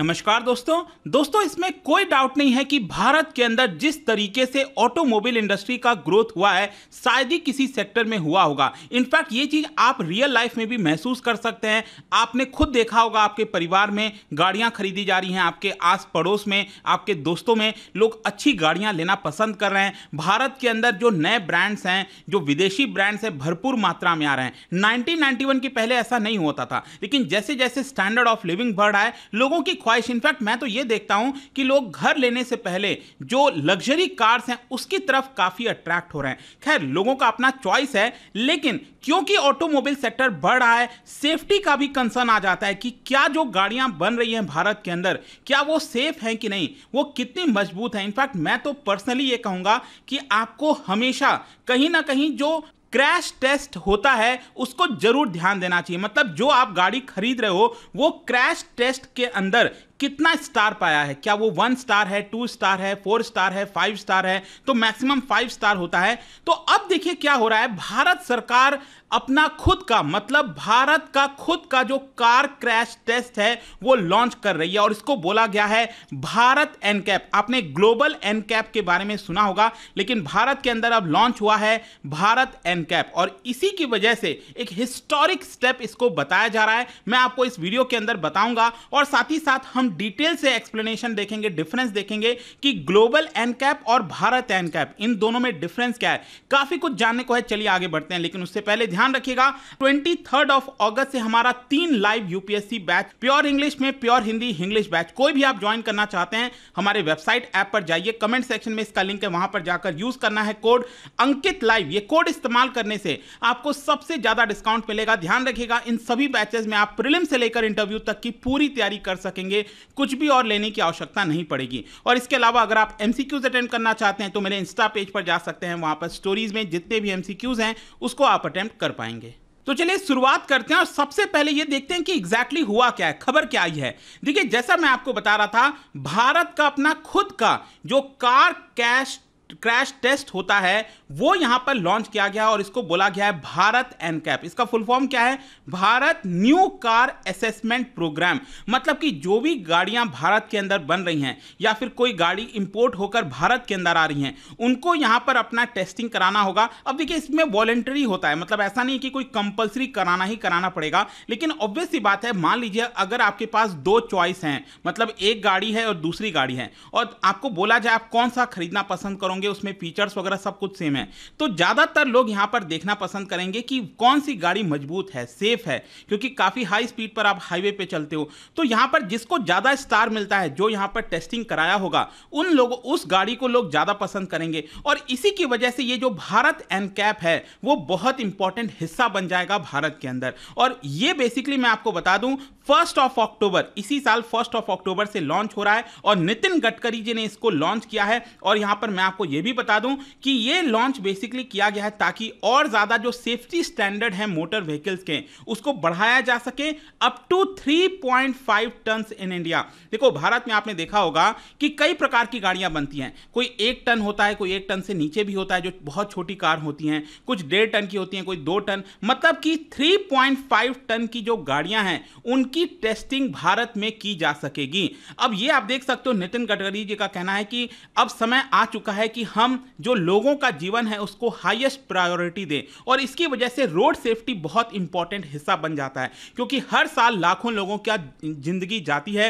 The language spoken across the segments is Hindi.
नमस्कार दोस्तों दोस्तों इसमें कोई डाउट नहीं है कि भारत के अंदर जिस तरीके से ऑटोमोबाइल इंडस्ट्री का ग्रोथ हुआ है शायद ही किसी सेक्टर में हुआ होगा इनफैक्ट ये चीज़ आप रियल लाइफ में भी महसूस कर सकते हैं आपने खुद देखा होगा आपके परिवार में गाड़ियां खरीदी जा रही हैं आपके आस पड़ोस में आपके दोस्तों में लोग अच्छी गाड़ियाँ लेना पसंद कर रहे हैं भारत के अंदर जो नए ब्रांड्स हैं जो विदेशी ब्रांड्स हैं भरपूर मात्रा में आ रहे हैं नाइनटीन के पहले ऐसा नहीं होता था लेकिन जैसे जैसे स्टैंडर्ड ऑफ लिविंग बढ़ रहा है लोगों की ख्वाहिश इनफैक्ट मैं तो ये देखता हूं कि लोग घर लेने से पहले जो लग्जरी कार्स हैं उसकी तरफ काफ़ी अट्रैक्ट हो रहे हैं खैर लोगों का अपना चॉइस है लेकिन क्योंकि ऑटोमोबाइल सेक्टर बढ़ रहा है सेफ्टी का भी कंसर्न आ जाता है कि क्या जो गाड़ियां बन रही हैं भारत के अंदर क्या वो सेफ हैं कि नहीं वो कितनी मजबूत हैं इनफैक्ट मैं तो पर्सनली ये कहूँगा कि आपको हमेशा कहीं ना कहीं जो क्रैश टेस्ट होता है उसको जरूर ध्यान देना चाहिए मतलब जो आप गाड़ी खरीद रहे हो वो क्रैश टेस्ट के अंदर कितना स्टार पाया है क्या वो वन स्टार है टू स्टार है फोर स्टार है फाइव स्टार है तो मैक्सिमम फाइव स्टार होता है तो अब देखिए क्या हो रहा है भारत सरकार अपना खुद का मतलब भारत का खुद का जो कार क्रैश टेस्ट है वो लॉन्च कर रही है और इसको बोला गया है भारत एनकैप आपने ग्लोबल एनकैप के बारे में सुना होगा लेकिन भारत के अंदर अब लॉन्च हुआ है भारत एनकैप और इसी की वजह से एक हिस्टोरिक स्टेप इसको बताया जा रहा है मैं आपको इस वीडियो के अंदर बताऊंगा और साथ ही साथ हम डिटेल से एक्सप्लेनेशन देखेंगे डिफरेंस देखेंगे कि ग्लोबल एन कैप और भारत एन कैप इन दोनों में डिफरेंस क्या है काफी कुछ जानने को है चलिए आगे बढ़ते हैं लेकिन उससे पहले ध्यान रखिएगा ट्वेंटी ऑफ ऑगस्ट से हमारा तीन live UPSC batch pure English में प्योर हिंदी इंग्लिश बैच कोई भी आप ज्वाइन करना चाहते हैं हमारे वेबसाइट ऐप पर जाइए कमेंट सेक्शन में इसका लिंक है वहां पर जाकर यूज करना है कोड अंकित लाइव ये कोड इस्तेमाल करने से आपको सबसे ज्यादा डिस्काउंट मिलेगा ध्यान रखिएगा इन सभी बैचेस में आप प्रिलिम से लेकर इंटरव्यू तक की पूरी तैयारी कर सकेंगे कुछ भी और लेने की आवश्यकता नहीं पड़ेगी और इसके अलावा अगर आप एम अटेंड करना चाहते हैं तो मेरे इंस्टा पेज पर जा सकते हैं वहाँ पर स्टोरीज में जितने भी एम हैं उसको आप अटैम्प्ट कर पाएंगे तो चलिए शुरुआत करते हैं और सबसे पहले ये देखते हैं कि एग्जैक्टली exactly हुआ क्या है खबर क्या आई है देखिए जैसा मैं आपको बता रहा था भारत का अपना खुद का जो कार कैश क्रैश टेस्ट होता है वो यहां पर लॉन्च किया गया और इसको बोला गया है भारत एनकैप इसका फुल फॉर्म क्या है Bharat new car assessment programme मतलब कि जो भी गाड़ियां भारत के अंदर बन रही हैं या फिर कोई गाड़ी इंपोर्ट होकर भारत के अंदर आ रही हैं उनको यहां पर अपना टेस्टिंग कराना होगा अब देखिए इसमें वॉलेंटरी होता है मतलब ऐसा नहीं कि कोई कंपल्सरी कराना ही कराना पड़ेगा लेकिन ऑब्वियस सी बात है मान लीजिए अगर आपके पास दो चॉइस हैं मतलब एक गाड़ी है और दूसरी गाड़ी है और आपको बोला जाए आप कौन सा खरीदना पसंद करोगे होंगे उसमें फीचर्स वगैरह सब कुछ सेम है तो ज़्यादातर लोग यहाँ पर देखना पसंद करेंगे कि कौन सी गाड़ी मजबूत है सेफ है क्योंकि काफ़ी हाई स्पीड पर आप हाईवे पे चलते हो तो यहाँ पर जिसको ज़्यादा स्टार मिलता है जो यहाँ पर टेस्टिंग कराया होगा उन लोगों उस गाड़ी को लोग ज़्यादा पसंद करेंगे और इसी की वजह से ये जो भारत एन कैप है वो बहुत इंपॉर्टेंट हिस्सा बन जाएगा भारत के अंदर और ये बेसिकली मैं आपको बता दूं फर्स्ट ऑफ अक्टूबर इसी साल फर्स्ट ऑफ अक्टूबर से लॉन्च हो रहा है और नितिन गडकरी जी ने इसको लॉन्च किया है और यहां पर मैं आपको ये भी बता दूं कि ये लॉन्च बेसिकली किया गया है ताकि और ज़्यादा जो सेफ्टी स्टैंडर्ड है मोटर व्हीकल्स के उसको बढ़ाया जा सके up to 3.5 point ton in India देखो भारत में आपने देखा होगा कि कई प्रकार की गाड़ियां बनती हैं कोई एक टन होता है कोई एक टन से नीचे भी होता है जो बहुत छोटी कार होती हैं कुछ डेढ़ टन की होती हैं कोई दो टन मतलब कि 3.5 टन की जो गाड़ियां हैं उनकी टेस्टिंग भारत में की जा सकेगी अब ये आप देख सकते हो नितिन गडकरी जी का कहना है कि अब समय आ चुका है कि कि हम जो लोगों का जीवन है उसको हाईएस्ट प्रायोरिटी दें और इसकी वजह से रोड सेफ्टी बहुत इंपॉर्टेंट हिस्सा बन जाता है क्योंकि हर साल लाखों लोगों का जिंदगी जाती है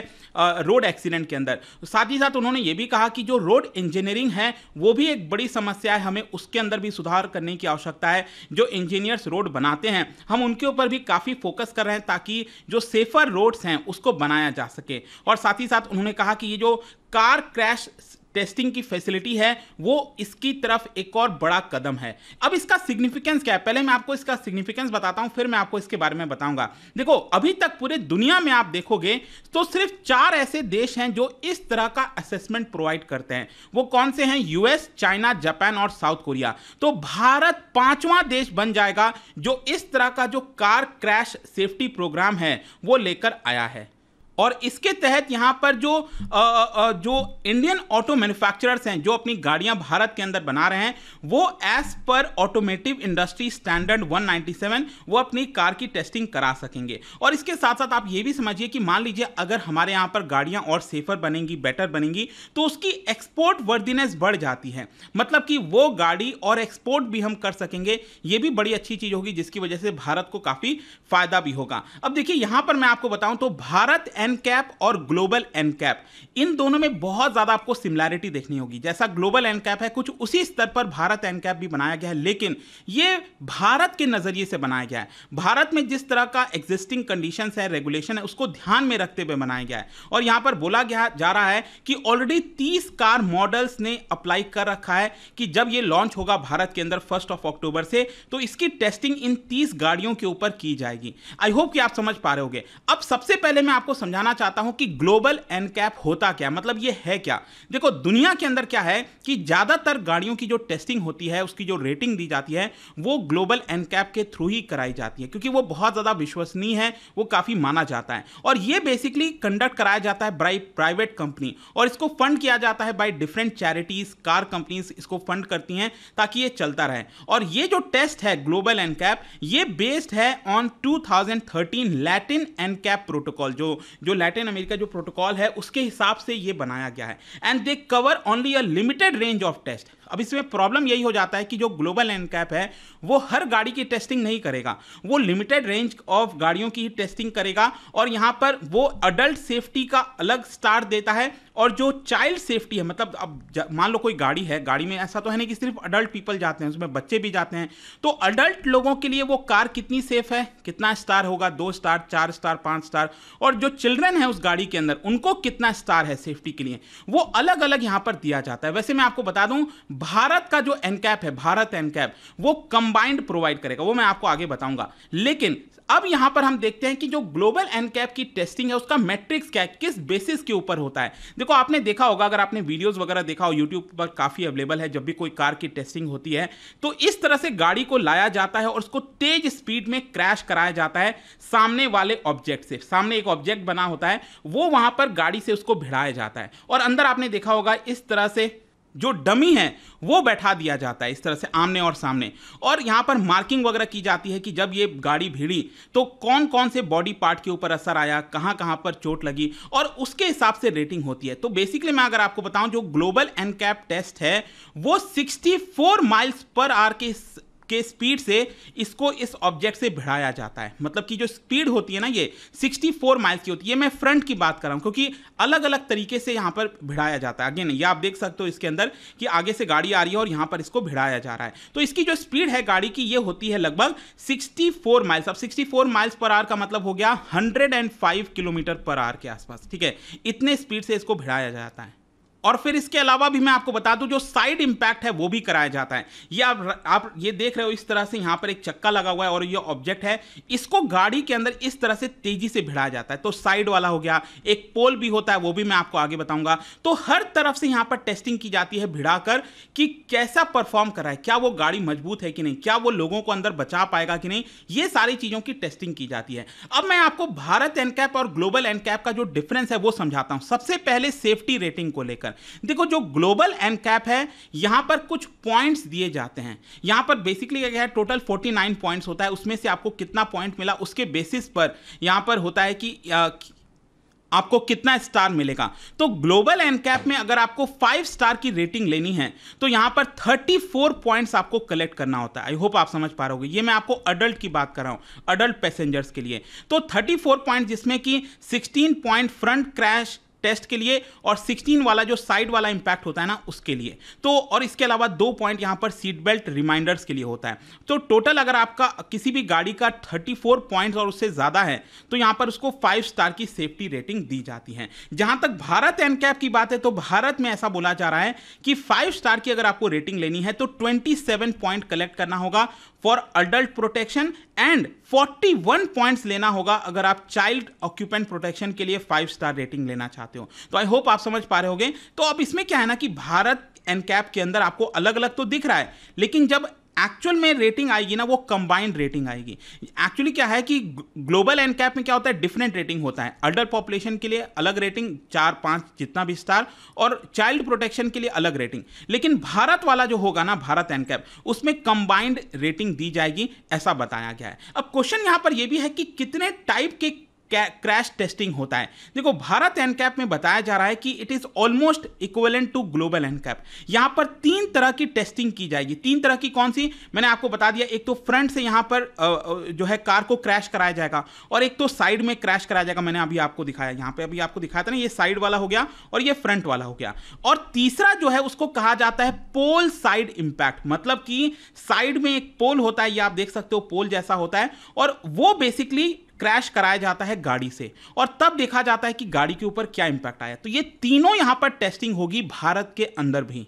रोड एक्सीडेंट के अंदर साथ ही साथ उन्होंने ये भी कहा कि जो रोड इंजीनियरिंग है वो भी एक बड़ी समस्या है हमें उसके अंदर भी सुधार करने की आवश्यकता है जो इंजीनियर्स रोड बनाते हैं हम उनके ऊपर भी काफ़ी फोकस कर रहे हैं ताकि जो सेफर रोड्स हैं उसको बनाया जा सके और साथ ही साथ उन्होंने कहा कि ये जो कार क्रैश टेस्टिंग की फैसिलिटी है वो इसकी तरफ एक और बड़ा कदम है अब इसका सिग्निफिकेंस क्या है पहले मैं आपको इसका सिग्निफिकेंस बताता हूं फिर मैं आपको इसके बारे में बताऊंगा देखो अभी तक पूरे दुनिया में आप देखोगे तो सिर्फ चार ऐसे देश हैं जो इस तरह का असेसमेंट प्रोवाइड करते हैं वो कौन से हैं यूएस चाइना जापान और साउथ कोरिया तो भारत पांचवा देश बन जाएगा जो इस तरह का जो कार क्रैश सेफ्टी प्रोग्राम है वो लेकर आया है और इसके तहत यहाँ पर जो आ, आ, जो इंडियन ऑटो मैन्युफैक्चरर्स हैं जो अपनी गाड़ियाँ भारत के अंदर बना रहे हैं वो as per automotive industry standard 197 वो अपनी कार की टेस्टिंग करा सकेंगे और इसके साथ साथ आप ये भी समझिए कि मान लीजिए अगर हमारे यहाँ पर गाड़ियाँ और सेफर बनेंगी बेटर बनेंगी तो उसकी एक्सपोर्ट वर्दीनेस बढ़ जाती है मतलब कि वो गाड़ी और एक्सपोर्ट भी हम कर सकेंगे ये भी बड़ी अच्छी चीज़ होगी जिसकी वजह से भारत को काफ़ी फायदा भी होगा अब देखिए यहाँ पर मैं आपको बताऊँ तो भारत एन एन कैप और ग्लोबल एन कैप इन दोनों में बहुत ज़्यादा आपको सिमिलैरिटी देखनी होगी जैसा ग्लोबल एन कैप है कुछ उसी स्तर पर भारत एन कैप भी बनाया गया है लेकिन ये भारत के नज़रिए से बनाया गया है भारत में जिस तरह का एग्जिस्टिंग कंडीशन है रेगुलेशन है उसको ध्यान में रखते हुए बनाया गया है और यहां पर बोला गया जा रहा है कि ऑलरेडी तीस कार मॉडल्स ने अप्लाई कर रखा है कि जब ये लॉन्च होगा भारत के अंदर फर्स्ट ऑफ अक्टूबर से तो इसकी टेस्टिंग इन तीस गाड़ियों के ऊपर की जाएगी आई होप कि आप समझ पा रहे हो अब सबसे पहले मैं आपको समझा समझाना चाहता हूं कि ग्लोबल एनकैप होता क्या मतलब ये है क्या देखो दुनिया के अंदर क्या है कि ज़्यादातर गाड़ियों की जो टेस्टिंग होती है उसकी जो रेटिंग दी जाती है वो ग्लोबल एनकैप के थ्रू ही कराई जाती है क्योंकि वो बहुत ज़्यादा विश्वसनीय है वो काफ़ी माना जाता है और ये बेसिकली कंडक्ट कराया जाता है बाई प्राइवेट कंपनी और इसको फंड किया जाता है by different charities car companies इसको फंड करती हैं ताकि ये चलता रहे और ये जो टेस्ट है ग्लोबल एनकैप ये बेस्ड है ऑन 2013 लैटिन एनकैप प्रोटोकॉल जो जो लैटिन अमेरिका जो प्रोटोकॉल है उसके हिसाब से ये बनाया गया है and they cover only a limited range of test अब इसमें प्रॉब्लम यही हो जाता है कि जो ग्लोबल एंड कैप है वो हर गाड़ी की टेस्टिंग नहीं करेगा वो लिमिटेड रेंज ऑफ गाड़ियों की टेस्टिंग करेगा और यहाँ पर वो अडल्ट सेफ्टी का अलग स्टार देता है और जो चाइल्ड सेफ्टी है मतलब अब मान लो कोई गाड़ी है गाड़ी में ऐसा तो है नहीं कि सिर्फ अडल्ट पीपल जाते हैं उसमें बच्चे भी जाते हैं तो अडल्ट लोगों के लिए वो कार कितनी सेफ है कितना स्टार होगा दो स्टार चार स्टार पाँच स्टार और जो चिल्ड्रन है उस गाड़ी के अंदर उनको कितना स्टार है सेफ्टी के लिए वो अलग अलग यहाँ पर दिया जाता है वैसे मैं आपको बता दूँ भारत का जो एनकैप है भारत एनकैप वो कंबाइंड प्रोवाइड करेगा वो मैं आपको आगे बताऊंगा लेकिन अब यहां पर हम देखते हैं कि जो ग्लोबल एनकैप की टेस्टिंग है उसका मैट्रिक्स क्या है किस बेसिस के ऊपर होता है देखो आपने देखा होगा अगर आपने वीडियोस वगैरह देखा हो यूट्यूब पर काफी अवेलेबल है जब भी कोई कार की टेस्टिंग होती है तो इस तरह से गाड़ी को लाया जाता है और उसको तेज स्पीड में क्रैश कराया जाता है सामने वाले ऑब्जेक्ट से सामने एक ऑब्जेक्ट बना होता है वो वहां पर गाड़ी से उसको भिड़ाया जाता है और अंदर आपने देखा होगा इस तरह से जो डमी है वो बैठा दिया जाता है इस तरह से आमने और सामने और यहाँ पर मार्किंग वगैरह की जाती है कि जब ये गाड़ी भिड़ी तो कौन कौन से बॉडी पार्ट के ऊपर असर आया कहाँ कहाँ पर चोट लगी और उसके हिसाब से रेटिंग होती है तो बेसिकली मैं अगर आपको बताऊं जो ग्लोबल एनकैप टेस्ट है वो 64 माइल्स पर आर के के स्पीड से इसको इस ऑब्जेक्ट से भिड़ाया जाता है मतलब कि जो स्पीड होती है ना ये 64 माइल्स की होती है मैं फ्रंट की बात कर रहा हूँ क्योंकि अलग अलग तरीके से यहाँ पर भिड़ाया जाता है अगेन ये आप देख सकते हो इसके अंदर कि आगे से गाड़ी आ रही है और यहाँ पर इसको भिड़ाया जा रहा है तो इसकी जो स्पीड है गाड़ी की ये होती है लगभग सिक्सटी माइल्स अब सिक्सटी माइल्स पर आर का मतलब हो गया हंड्रेड किलोमीटर पर आर के आसपास ठीक है इतने स्पीड से इसको भिड़ाया जाता है और फिर इसके अलावा भी मैं आपको बता दूं जो साइड इम्पैक्ट है वो भी कराया जाता है ये आप आप ये देख रहे हो इस तरह से यहाँ पर एक चक्का लगा हुआ है और ये ऑब्जेक्ट है इसको गाड़ी के अंदर इस तरह से तेजी से भिड़ाया जाता है तो साइड वाला हो गया एक पोल भी होता है वो भी मैं आपको आगे बताऊंगा तो हर तरफ से यहाँ पर टेस्टिंग की जाती है भिड़ा कर कि कैसा परफॉर्म कर रहा है क्या वो गाड़ी मजबूत है कि नहीं क्या वो लोगों को अंदर बचा पाएगा कि नहीं ये सारी चीज़ों की टेस्टिंग की जाती है अब मैं आपको भारत एनकैप और ग्लोबल एनकैप का जो डिफरेंस है वो समझाता हूँ सबसे पहले सेफ्टी रेटिंग को लेकर देखो जो ग्लोबल एम कैप है यहाँ पर कुछ पॉइंट्स दिए जाते हैं यहाँ पर बेसिकली क्या है टोटल 49 पॉइंट्स होता है उसमें से आपको कितना पॉइंट मिला उसके बेसिस पर यहाँ पर होता है कि आ, आपको कितना स्टार मिलेगा तो ग्लोबल एन कैप में अगर आपको फाइव स्टार की रेटिंग लेनी है तो यहां पर थर्टी फोर पॉइंट्स आपको कलेक्ट करना होता है आई होप आप समझ पा रहे ये मैं आपको अडल्ट की बात कर रहा हूं अडल्ट पैसेंजर्स के लिए तो थर्टी फोर पॉइंट जिसमें कि 16 पॉइंट फ्रंट क्रैश टेस्ट के लिए और 16 वाला जो साइड वाला इंपैक्ट होता है ना उसके लिए तो और इसके अलावा दो पॉइंट यहां पर सीट बेल्ट रिमाइंडर्स के लिए होता है तो टोटल अगर आपका किसी भी गाड़ी का 34 पॉइंट्स और उससे ज़्यादा है तो यहां पर उसको फाइव स्टार की सेफ्टी रेटिंग दी जाती है जहां तक भारत एन कैप की बात है तो भारत में ऐसा बोला जा रहा है कि फाइव स्टार की अगर आपको रेटिंग लेनी है तो ट्वेंटी पॉइंट कलेक्ट करना होगा for adult protection and 41 points लेना होगा अगर आप चाइल्ड ऑक्यूपेंट प्रोटेक्शन के लिए फाइव स्टार रेटिंग लेना चाहते चाहते हो तो आई होप आप समझ पा रहे होगे तो अब इसमें क्या है ना कि भारत एन कैप के अंदर आपको अलग अलग तो दिख रहा है लेकिन जब एक्चुअल में रेटिंग आएगी ना वो कंबाइंड रेटिंग आएगी एक्चुअली क्या है कि ग्लोबल एंड कैप में क्या होता है डिफरेंट रेटिंग होता है अल्डर पॉपुलेशन के लिए अलग रेटिंग चार पांच जितना भी स्टार और चाइल्ड प्रोटेक्शन के लिए अलग रेटिंग लेकिन भारत वाला जो होगा ना भारत एंड कैप उसमें कंबाइंड रेटिंग दी जाएगी ऐसा बताया गया है अब क्वेश्चन यहां पर यह भी है कि कितने टाइप के क्रैश टेस्टिंग होता है देखो भारत एनकैप में बताया जा रहा है कि it is almost equivalent to global NCAP यहां पर तीन तरह की टेस्टिंग की जाएगी तीन तरह की कौन सी मैंने आपको बता दिया एक तो फ्रंट से यहां पर जो है कार को क्रैश कराया जाएगा और एक तो साइड में क्रैश कराया जाएगा मैंने अभी आपको दिखाया यहां पर अभी आपको दिखाया था ना ये साइड वाला हो गया और ये फ्रंट वाला हो गया और तीसरा जो है उसको कहा जाता है पोल साइड इंपैक्ट मतलब कि साइड में एक पोल होता है ये आप देख सकते हो पोल जैसा होता है और वो बेसिकली क्रैश कराया जाता है गाड़ी से और तब देखा जाता है कि गाड़ी के ऊपर क्या इंपैक्ट आया तो ये तीनों यहाँ पर टेस्टिंग होगी भारत के अंदर भी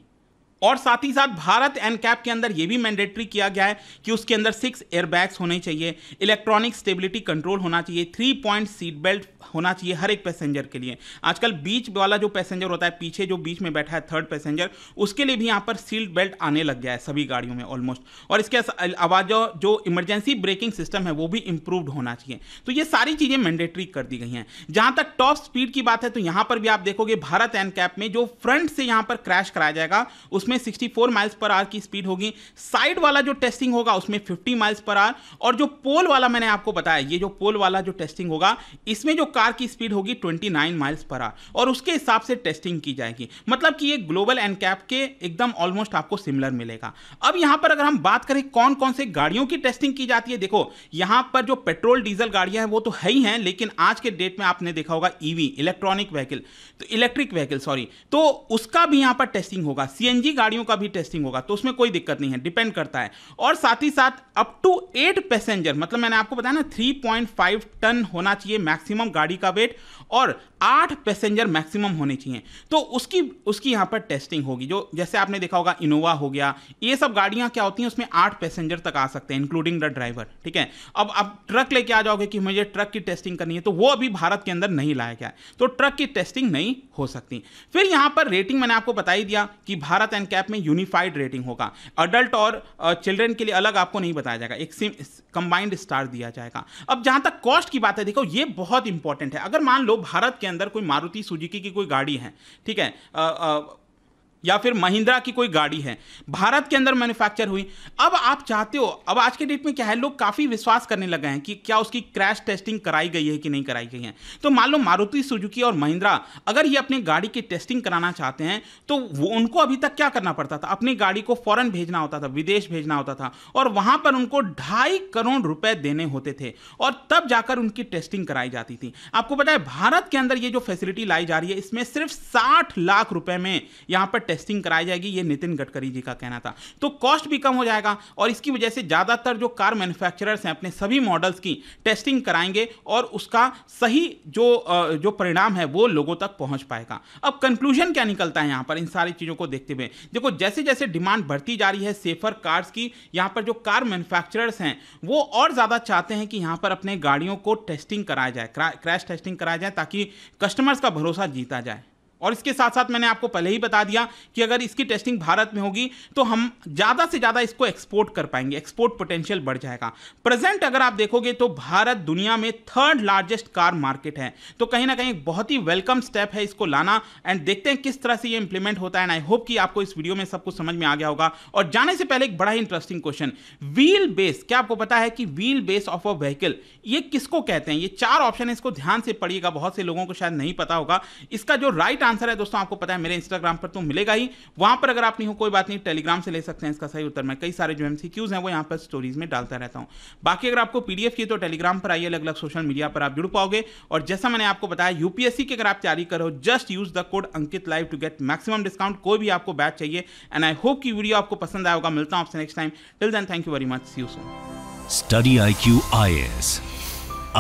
और साथ ही साथ भारत एनकैप के अंदर यह भी मैंडेटरी किया गया है कि उसके अंदर सिक्स एयरबैग्स होने चाहिए इलेक्ट्रॉनिक स्टेबिलिटी कंट्रोल होना चाहिए थ्री पॉइंट सीट बेल्ट होना चाहिए हर एक पैसेंजर के लिए आजकल बीच वाला जो पैसेंजर होता है पीछे जो बीच में बैठा है थर्ड पैसेंजर उसके लिए भी यहाँ पर सीट बेल्ट आने लग गया है सभी गाड़ियों में ऑलमोस्ट और इसके अलावा जो इमरजेंसी ब्रेकिंग सिस्टम है वो भी इंप्रूवड होना चाहिए तो ये सारी चीज़ें मैंडेटरी कर दी गई हैं जहाँ तक टॉप स्पीड की बात है तो यहाँ पर भी आप देखोगे भारत एनकैप में जो फ्रंट से यहाँ पर क्रैश कराया जाएगा उसमें उसमें 64 माइल्स पर आर की स्पीड होगी साइड वाला जो टेस्टिंग होगा उसमें 50 माइल्स पर आर और जो पोल वाला मैंने आपको बताया ये जो पोल वाला जो टेस्टिंग होगा इसमें जो कार की स्पीड होगी 29 माइल्स पर आर और उसके हिसाब से टेस्टिंग की जाएगी मतलब कि ये ग्लोबल एंड कैप के एकदम ऑलमोस्ट आपको सिमिलर मिलेगा अब यहां पर अगर हम बात करें कौन कौन से गाड़ियों की टेस्टिंग की जाती है देखो यहां पर जो पेट्रोल डीजल गाड़ियां हैं वो तो है ही हैं लेकिन आज के डेट में आपने देखा होगा ईवी इलेक्ट्रॉनिक व्हीकल तो इलेक्ट्रिक व्हीकल सॉरी तो उसका भी यहां पर टेस्टिंग होगा सीएनजी गाड़ियों का भी टेस्टिंग होगा तो उसमें कोई दिक्कत नहीं है डिपेंड करता है और साथ ही साथ अप टू एट पैसेंजर मतलब मैंने आपको बताया ना 3.5 टन होना चाहिए मैक्सिमम गाड़ी का वेट और आठ पैसेंजर मैक्सिमम होने चाहिए तो उसकी उसकी यहाँ पर टेस्टिंग होगी जो जैसे आपने देखा होगा इनोवा हो गया ये सब गाड़ियाँ क्या होती हैं उसमें आठ पैसेंजर तक आ सकते हैं इंक्लूडिंग द ड्राइवर ठीक है अब आप ट्रक लेके आ जाओगे कि मुझे ट्रक की टेस्टिंग करनी है तो वो अभी भारत के अंदर नहीं लाया गया तो ट्रक की टेस्टिंग नहीं हो सकती फिर यहाँ पर रेटिंग मैंने आपको बता ही दिया कि भारत एंड कैप में यूनिफाइड रेटिंग होगा अडल्ट और चिल्ड्रेन के लिए अलग आपको नहीं बताया जाएगा एक सिम कंबाइंड स्टार दिया जाएगा अब जहाँ तक कॉस्ट की बात है देखो ये बहुत इंपॉर्टेंट है अगर मान लो भारत के अंदर कोई मारुति सुजुकी की कोई गाड़ी है ठीक है या फिर महिंद्रा की कोई गाड़ी है भारत के अंदर मैन्युफैक्चर हुई अब आप चाहते हो अब आज के डेट में क्या है लोग काफ़ी विश्वास करने लगे हैं कि क्या उसकी क्रैश टेस्टिंग कराई गई है कि नहीं कराई गई है तो मान लो मारुति सुजुकी और महिंद्रा अगर ये अपनी गाड़ी की टेस्टिंग कराना चाहते हैं तो उनको अभी तक क्या करना पड़ता था अपनी गाड़ी को फॉरन भेजना होता था विदेश भेजना होता था और वहाँ पर उनको ढाई करोड़ रुपए देने होते थे और तब जाकर उनकी टेस्टिंग कराई जाती थी आपको पता है भारत के अंदर ये जो फैसिलिटी लाई जा रही है इसमें सिर्फ साठ लाख रुपए में यहाँ पर टेस्टिंग कराई जाएगी ये नितिन गडकरी जी का कहना था तो कॉस्ट भी कम हो जाएगा और इसकी वजह से ज़्यादातर जो कार मैन्युफैक्चरर्स हैं अपने सभी मॉडल्स की टेस्टिंग कराएंगे और उसका सही जो जो परिणाम है वो लोगों तक पहुंच पाएगा अब कंक्लूजन क्या निकलता है यहाँ पर इन सारी चीज़ों को देखते हुए देखो जैसे जैसे डिमांड बढ़ती जा रही है सेफर कार्स की यहाँ पर जो कार मैन्युफैक्चरर्स हैं वो और ज़्यादा चाहते हैं कि यहाँ पर अपने गाड़ियों को टेस्टिंग कराया जाए क्रैश टेस्टिंग कराया जाए ताकि कस्टमर्स का भरोसा जीता जाए और इसके साथ साथ मैंने आपको पहले ही बता दिया कि अगर इसकी टेस्टिंग भारत में होगी तो हम ज़्यादा से ज़्यादा इसको एक्सपोर्ट कर पाएंगे एक्सपोर्ट पोटेंशियल बढ़ जाएगा प्रेजेंट अगर आप देखोगे तो भारत दुनिया में थर्ड लार्जेस्ट कार मार्केट है तो कहीं ना कहीं बहुत ही वेलकम स्टेप है इसको लाना एंड देखते हैं किस तरह से ये इंप्लीमेंट होता है एंड आई होप कि आपको इस वीडियो में सब कुछ समझ में आ गया होगा और जाने से पहले एक बड़ा ही इंटरेस्टिंग क्वेश्चन व्हील बेस क्या आपको पता है कि wheelbase of a vehicle ये किसको कहते हैं ये चार ऑप्शन है इसको ध्यान से पढ़िएगा बहुत से लोगों को शायद नहीं पता होगा इसका जो राइट right आंसर है दोस्तों आपको पता है मेरे इंस्टाग्राम पर तो मिलेगा ही वहां पर अगर आप नहीं हो कोई बात नहीं टेलीग्राम से ले सकते हैं इसका सही उत्तर मैं कई सारे जो एमसीक्यूज हैं वो यहाँ पर स्टोरीज में डालता रहता हूँ बाकी अगर आपको पीडीएफ की तो टेलीग्राम पर आइए अलग अलग सोशल मीडिया पर आप जुड़ पाओगे और जैसा मैंने आपको बताया यूपीएससी की अगर आप तैयारी करो just use the code Ankit live to get maximum discount कोई भी आपको बैच चाहिए एंड आई होप की वीडियो आपको पसंद आया होगा मिलता हूं आपसे next time till then thank you very much see you soon study I Q I A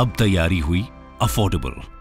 S तैयारी हुई अफोर्डेबल